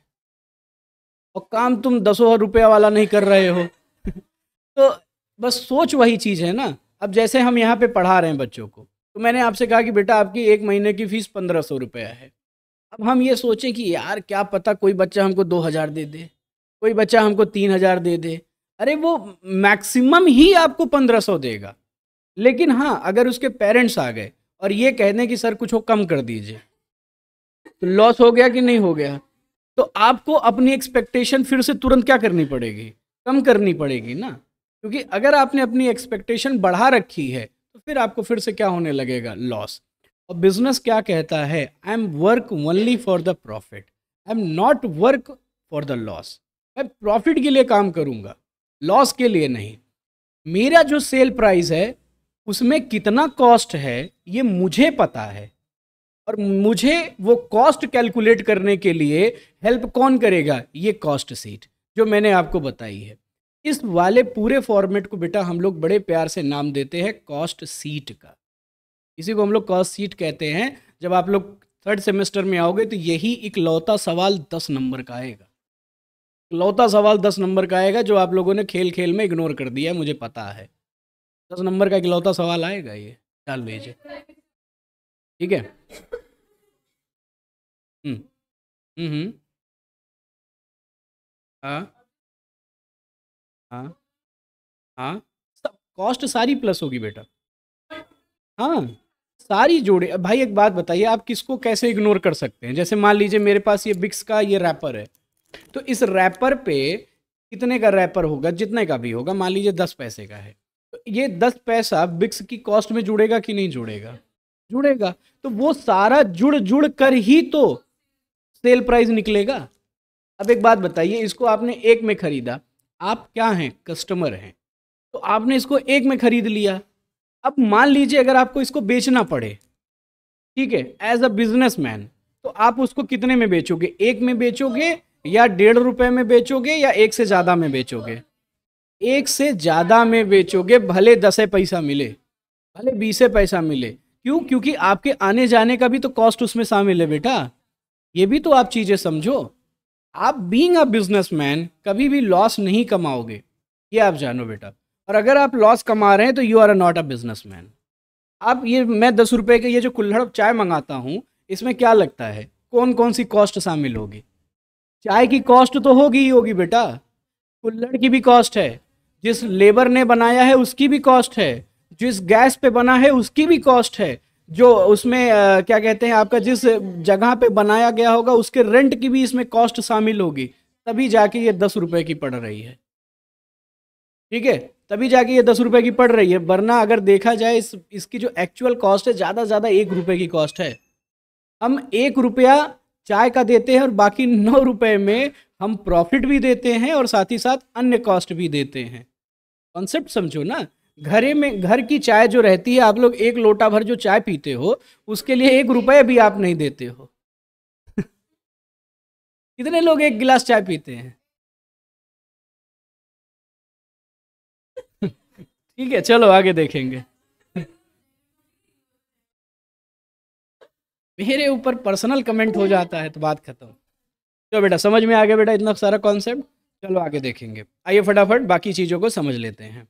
और काम तुम दसों रुपया वाला नहीं कर रहे हो तो बस सोच वही चीज़ है ना अब जैसे हम यहाँ पे पढ़ा रहे हैं बच्चों को तो मैंने आपसे कहा कि बेटा आपकी एक महीने की फ़ीस पंद्रह सौ रुपया है अब हम ये सोचें कि यार क्या पता कोई बच्चा हमको दो हज़ार दे दे कोई बच्चा हमको तीन हज़ार दे दे अरे वो मैक्सिमम ही आपको पंद्रह सौ देगा लेकिन हाँ अगर उसके पेरेंट्स आ गए और ये कह दें कि सर कुछ हो कम कर दीजिए तो लॉस हो गया कि नहीं हो गया तो आपको अपनी एक्सपेक्टेशन फिर से तुरंत क्या करनी पड़ेगी कम करनी पड़ेगी ना क्योंकि अगर आपने अपनी एक्सपेक्टेशन बढ़ा रखी है तो फिर आपको फिर से क्या होने लगेगा लॉस और बिजनेस क्या कहता है I am work only for the profit I am not work for the loss मैं प्रॉफिट के लिए काम करूँगा लॉस के लिए नहीं मेरा जो सेल प्राइस है उसमें कितना कॉस्ट है ये मुझे पता है और मुझे वो कॉस्ट कैलकुलेट करने के लिए हेल्प कौन करेगा ये कॉस्ट सीट जो मैंने आपको बताई है इस वाले पूरे फॉर्मेट को बेटा हम लोग बड़े प्यार से नाम देते हैं कॉस्ट सीट का इसी को हम लोग कॉस्ट सीट कहते हैं जब आप लोग थर्ड सेमेस्टर में आओगे तो यही इकलौता सवाल दस नंबर का आएगा लौता सवाल दस नंबर का आएगा जो आप लोगों ने खेल खेल में इग्नोर कर दिया मुझे पता है दस नंबर का इकलौता सवाल आएगा ये डाल भेजे ठीक है हम्म।, हम्म, हम्म हाँ हाँ हाँ कॉस्ट सारी प्लस होगी बेटा हाँ सारी जोड़े भाई एक बात बताइए आप किसको कैसे इग्नोर कर सकते हैं जैसे मान लीजिए मेरे पास ये बिक्स का ये रैपर है तो इस रैपर पे कितने का रैपर होगा जितने का भी होगा मान लीजिए दस पैसे का है तो ये दस पैसा बिक्स की कॉस्ट में जुड़ेगा कि नहीं जुड़ेगा जुड़ेगा तो वो सारा जुड़ जुड़ कर ही तो सेल प्राइस निकलेगा अब एक बात बताइए इसको आपने एक में खरीदा आप क्या हैं कस्टमर हैं तो आपने इसको एक में खरीद लिया अब मान लीजिए अगर आपको इसको बेचना पड़े ठीक है एज अ बिजनेसमैन तो आप उसको कितने में बेचोगे एक में बेचोगे या डेढ़ रुपए में बेचोगे या एक से ज़्यादा में बेचोगे एक से ज़्यादा में बेचोगे भले दस पैसा मिले भले बीस पैसा मिले क्यों क्योंकि आपके आने जाने का भी तो कॉस्ट उसमें शामिल है बेटा ये भी तो आप चीज़ें समझो आप बींग अ बिजनेसमैन कभी भी लॉस नहीं कमाओगे ये आप जानो बेटा और अगर आप लॉस कमा रहे हैं तो you are not a business आप ये मैं दस रुपए के ये जो कुल्हड़ चाय मंगाता हूँ इसमें क्या लगता है कौन कौन सी कॉस्ट शामिल होगी चाय की कॉस्ट तो होगी ही होगी बेटा कुल्लड़ की भी कॉस्ट है जिस लेबर ने बनाया है उसकी भी कॉस्ट है जिस गैस पे बना है उसकी भी कॉस्ट है जो उसमें आ, क्या कहते हैं आपका जिस जगह पे बनाया गया होगा उसके रेंट की भी इसमें कॉस्ट शामिल होगी तभी जाके ये दस रुपए की पड़ रही है ठीक है तभी जाके ये दस रुपए की पड़ रही है वरना अगर देखा जाए इस इसकी जो एक्चुअल कॉस्ट है ज़्यादा ज़्यादा एक रुपये की कॉस्ट है हम एक रुपया चाय का देते हैं और बाकी नौ रुपये में हम प्रॉफिट भी देते हैं और साथ ही साथ अन्य कॉस्ट भी देते हैं कॉन्सेप्ट समझो ना घरे में घर की चाय जो रहती है आप लोग एक लोटा भर जो चाय पीते हो उसके लिए एक रुपये भी आप नहीं देते हो कितने लोग एक गिलास चाय पीते हैं ठीक है चलो आगे देखेंगे मेरे ऊपर पर्सनल कमेंट हो जाता है तो बात खत्म चलो बेटा समझ में आ गया बेटा इतना सारा कॉन्सेप्ट चलो आगे देखेंगे आइए फटाफट बाकी चीज़ों को समझ लेते हैं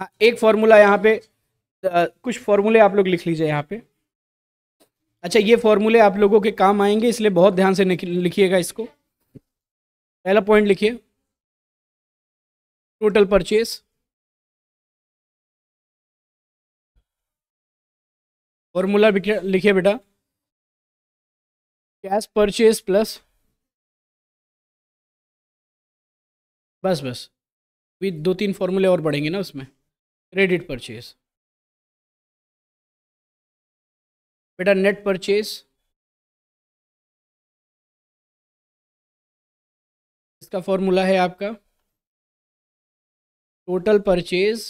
हाँ एक फॉर्मूला यहाँ पे आ, कुछ फॉर्मूले आप लोग लिख लीजिए यहाँ पे अच्छा ये फॉर्मूले आप लोगों के काम आएंगे इसलिए बहुत ध्यान से लिखिएगा इसको पहला पॉइंट लिखिए टोटल परचेज़ फॉर्मूला लिखिए बेटा कैश परचेज प्लस बस बस भी दो तीन फॉर्मूले और बढ़ेंगे ना उसमें क्रेडिट परचेज बेटा नेट परचेज इसका फॉर्मूला है आपका total purchase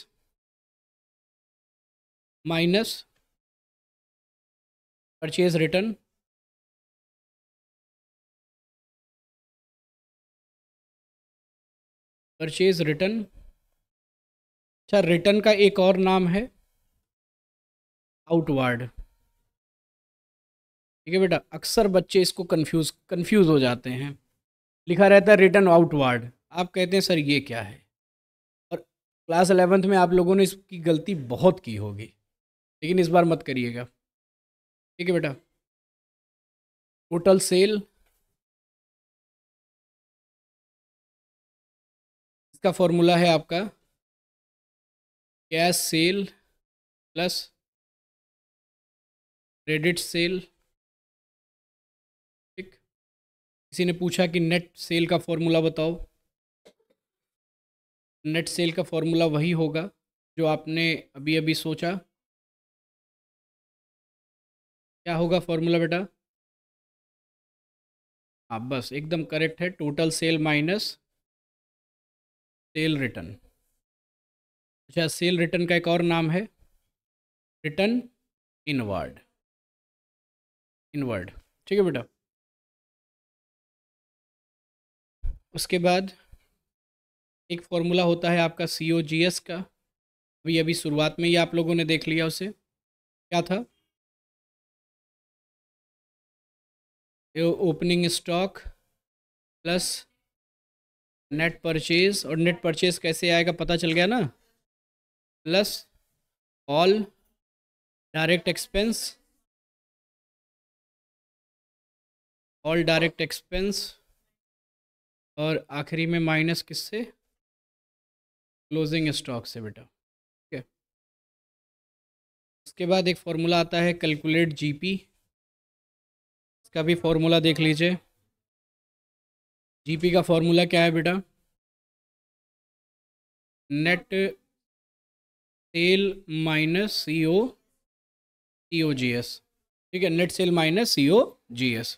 minus purchase return purchase return अच्छा रिटर्न का एक और नाम है आउटवार्ड ठीक है बेटा अक्सर बच्चे इसको कंफ्यूज कंफ्यूज हो जाते हैं लिखा रहता है रिटर्न आउटवार्ड आप कहते हैं सर ये क्या है और क्लास एलेवेंथ में आप लोगों ने इसकी गलती बहुत की होगी लेकिन इस बार मत करिएगा ठीक है बेटा टोटल सेल इसका फॉर्मूला है आपका cash sale plus credit sale ठीक किसी ने पूछा कि नेट सेल का फॉर्मूला बताओ नेट सेल का फॉर्मूला वही होगा जो आपने अभी अभी सोचा क्या होगा फॉर्मूला बेटा हाँ बस एकदम करेक्ट है total sale minus sale return अच्छा सेल रिटर्न का एक और नाम है रिटर्न इनवर्ड इनवर्ड ठीक है बेटा उसके बाद एक फॉर्मूला होता है आपका सी ओ जी एस का अभी अभी शुरुआत में ही आप लोगों ने देख लिया उसे क्या था opening stock plus net purchase और नेट परचेज कैसे आएगा पता चल गया ना plus all direct expense all direct expense और आखिरी में माइनस किससे क्लोजिंग स्टॉक से बेटा ठीक है उसके बाद एक फार्मूला आता है कैलकुलेट जीपी इसका भी फॉर्मूला देख लीजिए जीपी का फॉर्मूला क्या है बेटा net sale minus C O C O G S ठीक है net sale minus C O G S G S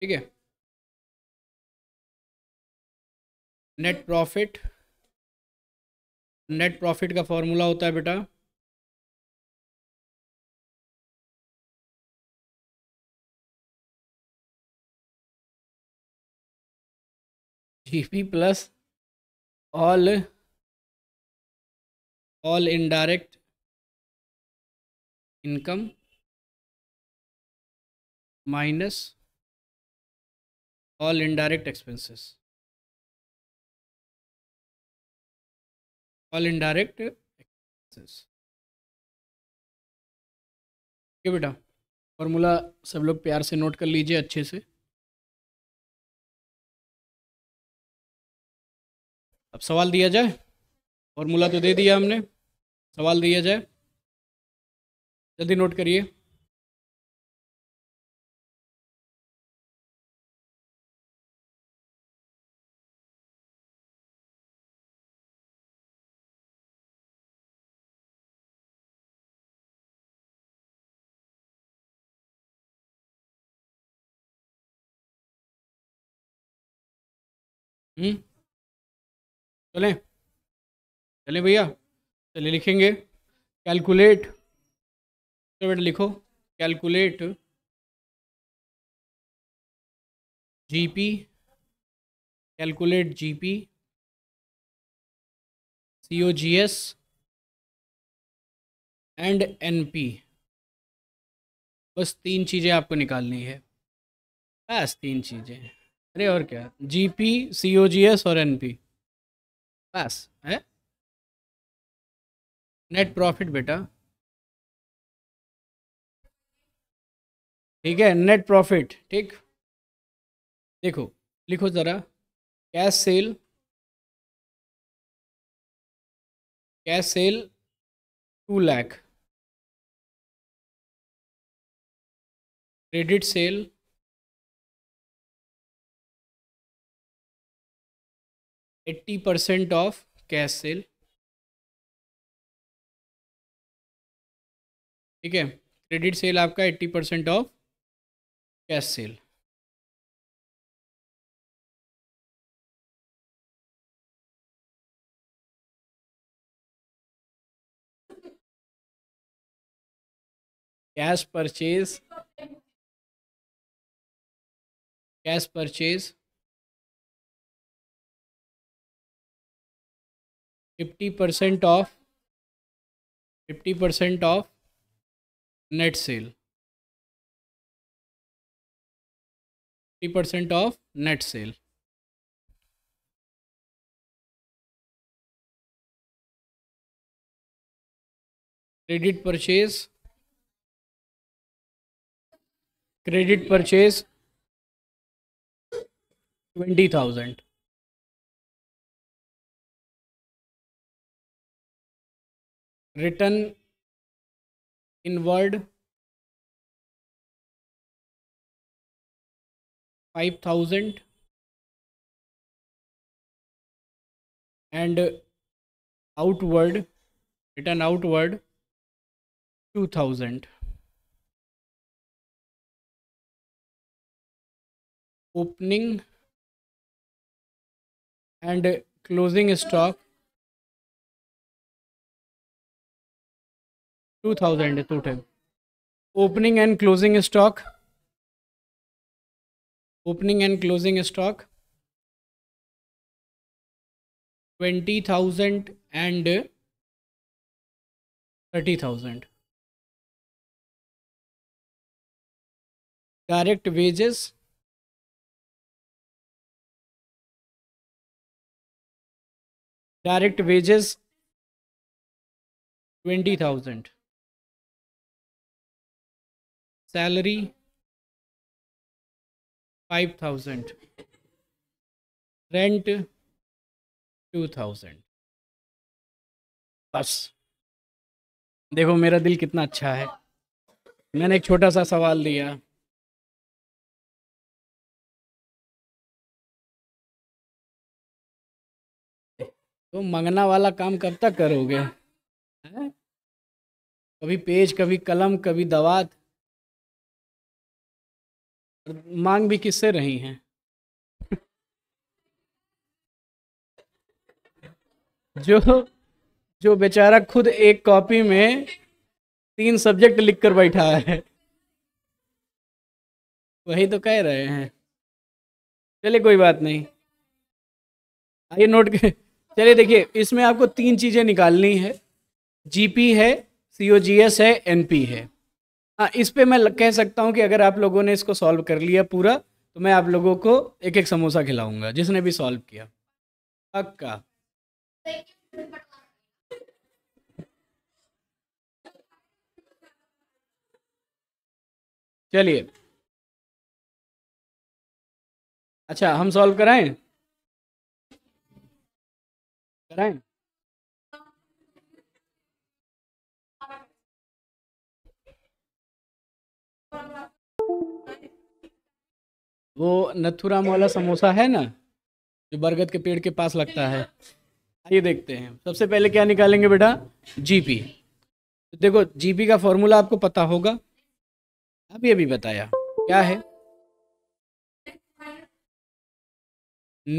ठीक है नेट प्रॉफिट नेट प्रॉफिट का फॉर्मूला होता है बेटा fifty plus all all indirect income minus all indirect expenses all indirect expenses ठीक है बेटा फॉर्मूला सब लोग प्यार से नोट कर लीजिए अच्छे से अब सवाल दिया जाए फॉर्मूला तो दे दिया हमने सवाल दिया जाए जल्दी नोट करिए चलें चलें भैया चलिए लिखेंगे कैलकुलेट तो बेटा लिखो calculate G P calculate G P C O G S and N P बस तीन चीज़ें आपको निकालनी है बस तीन चीज़ें अरे और क्या जीपी सीओजीएस और एनपी बस है नेट प्रॉफिट बेटा ठीक है नेट प्रॉफिट ठीक देखो लिखो ज़रा cash sale cash sale two lakh credit sale eighty percent of cash sale ठीक है क्रेडिट सेल आपका eighty percent of cash sale cash purchase cash purchase fifty percent of fifty percent of net sale fifty percent of net sale credit purchase credit purchase twenty thousand written in word 5000 and outward written outward 2000 opening and closing stock two thousand है total opening and closing stock opening and closing stock twenty thousand and thirty thousand direct wages direct wages twenty thousand salary five thousand rent two thousand बस देखो मेरा दिल कितना अच्छा है मैंने एक छोटा सा सवाल दिया तो मंगना वाला काम कब तक करोगे है? कभी पेज कभी कलम कभी दवात मांग भी किससे रही हैं जो जो बेचारा खुद एक कॉपी में तीन सब्जेक्ट लिख कर बैठा है वही तो कह रहे हैं चलिए कोई बात नहीं आइए नोट कर चलिए देखिए इसमें आपको तीन चीज़ें निकालनी है जीपी है सीओजीएस है एनपी है हाँ इस पर मैं कह सकता हूँ कि अगर आप लोगों ने इसको सॉल्व कर लिया पूरा तो मैं आप लोगों को एक एक समोसा खिलाऊंगा जिसने भी सॉल्व किया पक्का चलिए अच्छा हम सॉल्व कराएं कराएं वो नथुराम वाला समोसा है ना जो बरगद के पेड़ के पास लगता है ये देखते हैं सबसे पहले क्या निकालेंगे बेटा जीपी तो देखो जीपी का फॉर्मूला आपको पता होगा अभी अभी बताया क्या है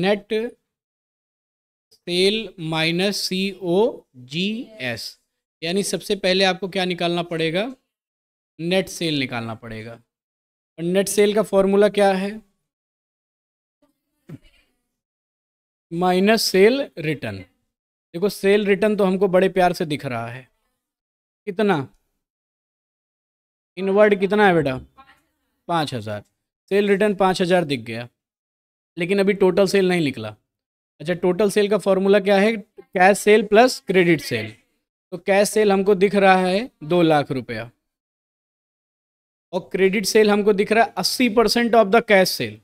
net sale minus C O G S यानी सबसे पहले आपको क्या निकालना पड़ेगा नेट सेल निकालना पड़ेगा और नेट सेल का फॉर्मूला क्या है माइनस सेल रिटर्न देखो सेल रिटर्न तो हमको बड़े प्यार से दिख रहा है कितना इनवर्ड कितना है बेटा पाँच हज़ार सेल रिटर्न पाँच हज़ार दिख गया लेकिन अभी टोटल सेल नहीं निकला अच्छा टोटल सेल का फॉर्मूला क्या है cash sale plus credit sale तो कैश सेल हमको दिख रहा है दो लाख रुपया और क्रेडिट सेल हमको दिख रहा है अस्सी percent of the cash sale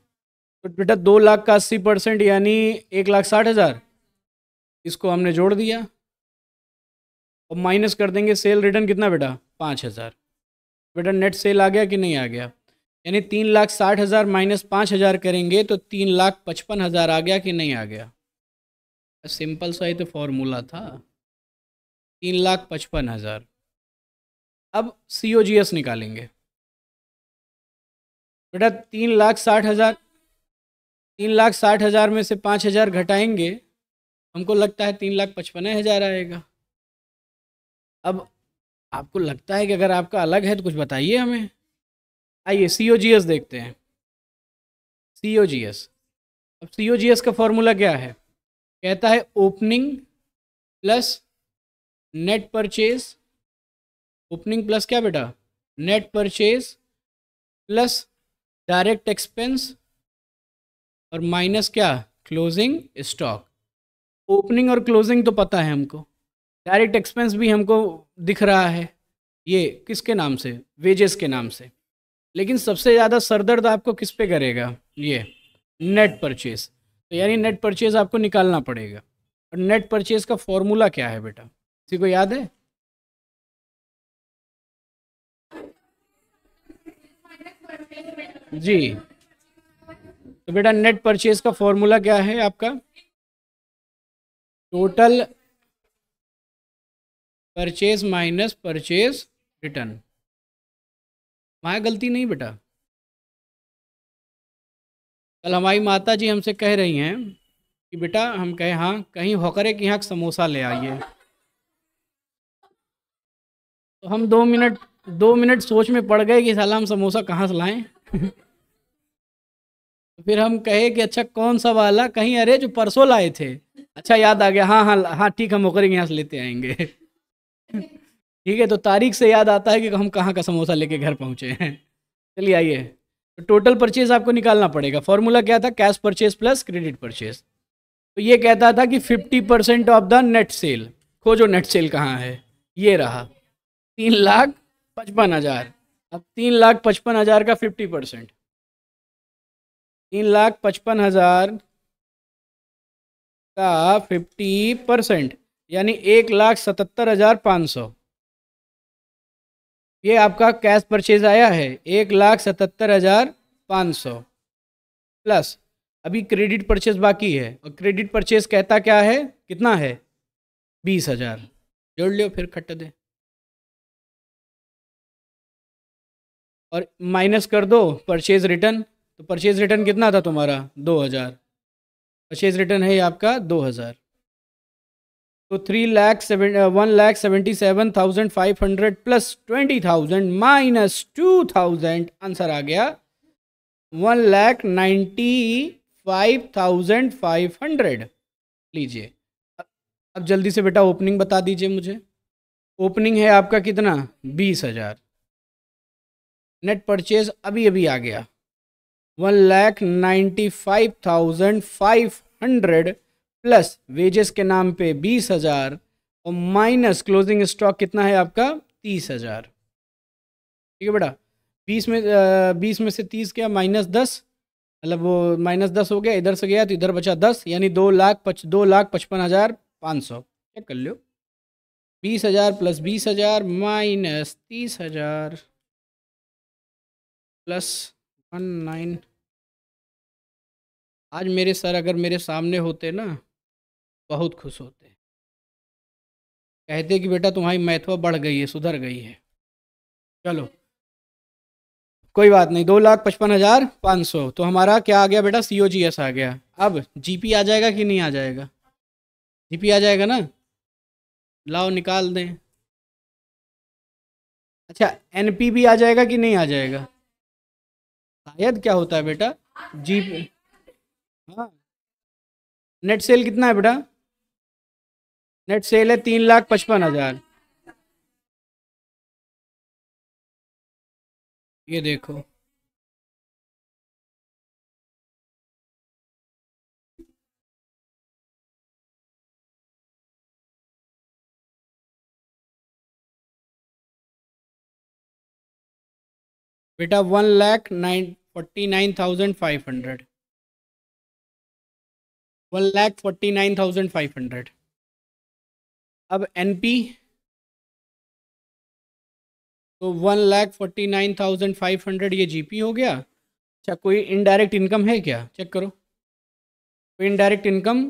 तो बेटा दो लाख का अस्सी परसेंट यानी एक लाख साठ हज़ार इसको हमने जोड़ दिया और माइनस कर देंगे सेल रिटर्न कितना बेटा पाँच हज़ार बेटा नेट सेल आ गया कि नहीं आ गया यानी तीन लाख साठ हज़ार माइनस पाँच हज़ार करेंगे तो तीन लाख पचपन हज़ार आ गया कि नहीं आ गया सिंपल सा ही तो फॉर्मूला था तीन लाख पचपन हज़ार अब सी ओ जी एस निकालेंगे बेटा तीन लाख साठ हज़ार तीन लाख साठ हज़ार में से पाँच हज़ार घटाएंगे हमको लगता है तीन लाख पचपन हज़ार आएगा अब आपको लगता है कि अगर आपका अलग है तो कुछ बताइए हमें आइए सी ओ जी एस देखते हैं सी ओ जी एस अब सी ओ जी एस का फॉर्मूला क्या है कहता है opening plus net purchase opening plus क्या बेटा net purchase plus direct expense और माइनस क्या क्लोजिंग स्टॉक ओपनिंग और क्लोजिंग तो पता है हमको डायरेक्ट एक्सपेंस भी हमको दिख रहा है ये किसके नाम से वेजेस के नाम से लेकिन सबसे ज़्यादा सरदर्द आपको किस पे करेगा ये नेट परचेज तो यानी नेट परचेज आपको निकालना पड़ेगा और नेट परचेज का फॉर्मूला क्या है बेटा किसी को याद है जी तो बेटा नेट परचेज का फॉर्मूला क्या है आपका total purchase minus purchase return माया गलती नहीं बेटा कल हमारी माता जी हमसे कह रही हैं कि बेटा हम कहे हाँ कहीं होकर के यहाँ समोसा ले आइए तो हम दो मिनट दो मिनट सोच में पड़ गए कि साला हम समोसा कहाँ से लाएं फिर हम कहे कि अच्छा कौन सा वाला कहीं अरे जो परसों लाए थे अच्छा याद आ गया हाँ हाँ हाँ ठीक हम होकर यहाँ से लेते आएंगे ठीक है तो तारीख से याद आता है कि हम कहाँ का समोसा लेके घर पहुँचे हैं चलिए आइए तो टोटल परचेज आपको निकालना पड़ेगा फॉर्मूला क्या था cash purchase plus credit purchase तो ये कहता था कि fifty percent of the net sale खोजो नेट सेल कहाँ है ये रहा तीन लाख पचपन हज़ार अब तीन लाख पचपन हज़ार का फिफ्टी परसेंट तीन लाख पचपन हज़ार का फिफ्टी परसेंट यानी एक लाख सतहत्तर हज़ार पाँच सौ ये आपका कैश परचेज आया है एक लाख सतहत्तर हज़ार पाँच सौ प्लस अभी क्रेडिट परचेज बाकी है और क्रेडिट परचेज कहता क्या है कितना है बीस हज़ार जोड़ लियो फिर खट दे और माइनस कर दो परचेज रिटर्न तो परचेज रिटर्न कितना था तुम्हारा दो हज़ार परचेज रिटर्न है ये आपका दो हज़ार तो three lakh seven one lakh seventy seven thousand five hundred plus twenty thousand minus two thousand answer आ गया one lakh ninety five thousand five hundred लीजिए अब जल्दी से बेटा ओपनिंग बता दीजिए मुझे ओपनिंग है आपका कितना बीस हज़ार नेट परचेज अभी अभी आ गया one lakh ninety five thousand five hundred plus wages के नाम पे बीस हज़ार और माइनस क्लोजिंग स्टॉक कितना है आपका तीस हज़ार ठीक है बेटा बीस में बीस में से तीस क्या माइनस दस मतलब वो माइनस दस हो गया इधर से गया तो इधर बचा दस यानी दो लाख पच दो लाख पचपन हज़ार पाँच सौ चेक कर लो बीस हज़ार प्लस बीस हज़ार माइनस तीस हज़ार प्लस वन नाइन आज मेरे सर अगर मेरे सामने होते ना बहुत खुश होते कहते कि बेटा तुम्हारी मैथवा बढ़ गई है सुधर गई है चलो कोई बात नहीं दो लाख पचपन हज़ार पाँच सौ तो हमारा क्या आ गया बेटा सी ओ जी एस आ गया अब जीपी आ जाएगा कि नहीं आ जाएगा जीपी आ जाएगा ना लाओ निकाल दें अच्छा एनपी भी आ जाएगा कि नहीं आ जाएगा शायद क्या होता है बेटा जी हाँ नेट सेल कितना है बेटा नेट सेल है तीन लाख पचपन हजार ये देखो बेटा one lakh nine forty nine thousand five hundred one lakh forty nine thousand five hundred अब एनपी तो one lakh forty nine thousand five hundred ये जीपी हो गया अच्छा कोई इनडायरेक्ट इनकम है क्या चेक करो कोई इनडायरेक्ट इनकम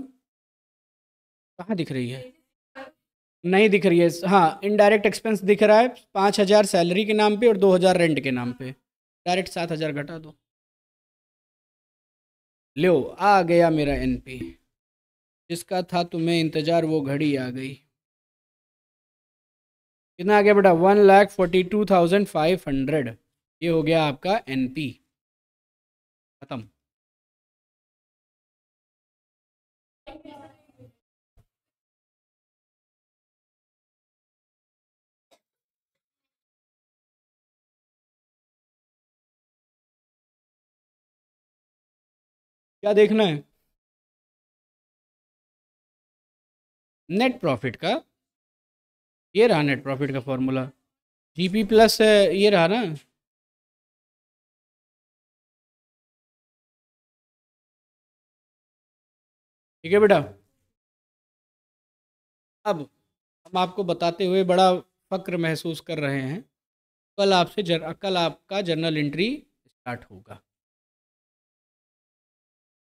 कहाँ दिख रही है नहीं दिख रही है हाँ इनडायरेक्ट एक्सपेंस दिख रहा है पाँच हज़ार सैलरी के नाम पे और दो हज़ार रेंट के नाम पे डायरेक्ट सात हज़ार घटा दो लो आ गया मेरा एनपी जिसका था तुम्हें इंतज़ार वो घड़ी आ गई कितना आ गया बेटा one lakh forty two thousand five hundred ये हो गया आपका एनपी ख़त्म क्या देखना है नेट प्रॉफिट का ये रहा नेट प्रॉफिट का फॉर्मूला जीपी प्लस ये रहा ना ठीक है बेटा अब हम आपको बताते हुए बड़ा फक्र महसूस कर रहे हैं कल आपसे जर, कल आपका जर्नल एंट्री स्टार्ट होगा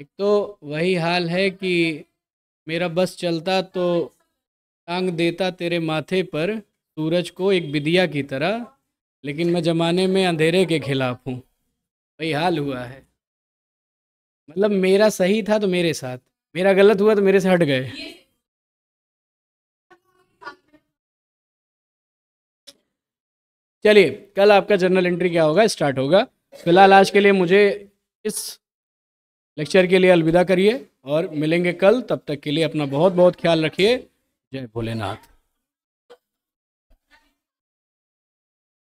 एक तो वही हाल है कि मेरा बस चलता तो टांग देता तेरे माथे पर सूरज को एक बिदिया की तरह लेकिन मैं ज़माने में अंधेरे के खिलाफ हूँ वही हाल हुआ है मतलब मेरा सही था तो मेरे साथ मेरा गलत हुआ तो मेरे से हट गए चलिए कल आपका जर्नल एंट्री क्या होगा स्टार्ट होगा फिलहाल आज के लिए मुझे इस लेक्चर के लिए अलविदा करिए और मिलेंगे कल तब तक के लिए अपना बहुत बहुत ख्याल रखिए जय भोलेनाथ